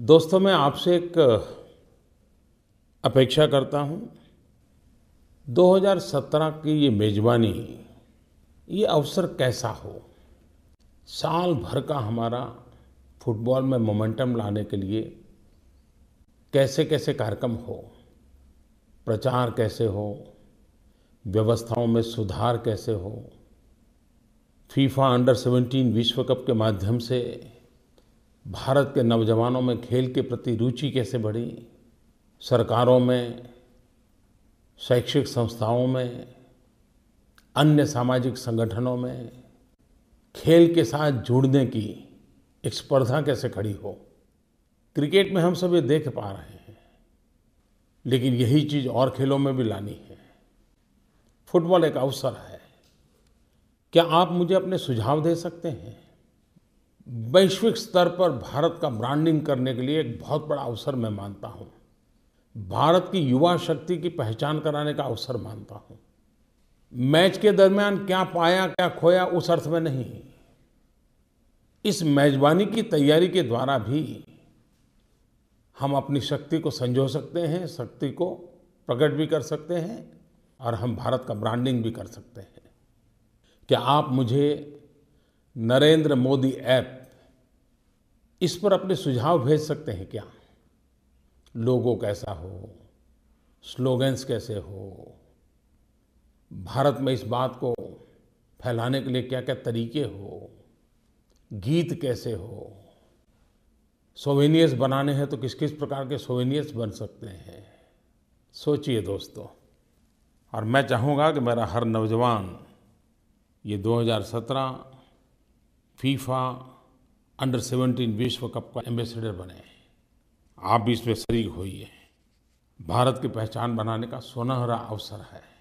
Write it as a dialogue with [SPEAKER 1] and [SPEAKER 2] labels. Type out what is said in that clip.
[SPEAKER 1] दोस्तों मैं आपसे एक अपेक्षा करता हूँ 2017 की ये मेज़बानी ये अवसर कैसा हो साल भर का हमारा फुटबॉल में मोमेंटम लाने के लिए कैसे कैसे कार्यक्रम हो प्रचार कैसे हो व्यवस्थाओं में सुधार कैसे हो फीफा अंडर 17 विश्व कप के माध्यम से भारत के नौजवानों में खेल के प्रति रुचि कैसे बढ़ी सरकारों में शैक्षिक संस्थाओं में अन्य सामाजिक संगठनों में खेल के साथ जुड़ने की एक स्पर्धा कैसे खड़ी हो क्रिकेट में हम सब ये देख पा रहे हैं लेकिन यही चीज़ और खेलों में भी लानी है फुटबॉल एक अवसर है क्या आप मुझे अपने सुझाव दे सकते हैं वैश्विक स्तर पर भारत का ब्रांडिंग करने के लिए एक बहुत बड़ा अवसर मैं मानता हूँ भारत की युवा शक्ति की पहचान कराने का अवसर मानता हूँ मैच के दरमियान क्या पाया क्या खोया उस अर्थ में नहीं इस मेजबानी की तैयारी के द्वारा भी हम अपनी शक्ति को संजो सकते हैं शक्ति को प्रकट भी कर सकते हैं और हम भारत का ब्रांडिंग भी कर सकते हैं क्या आप मुझे नरेंद्र मोदी ऐप इस पर अपने सुझाव भेज सकते हैं क्या लोगो कैसा हो स्लोगन्स कैसे हो भारत में इस बात को फैलाने के लिए क्या क्या तरीके हो गीत कैसे हो सोवेनियर्स बनाने हैं तो किस किस प्रकार के सोवेनियर्स बन सकते हैं सोचिए दोस्तों और मैं चाहूँगा कि मेरा हर नौजवान ये 2017 फीफा अंडर 17 विश्व कप का एम्बेसडर बने आप भी इसमें शरीक होइए भारत की पहचान बनाने का सुनहरा अवसर है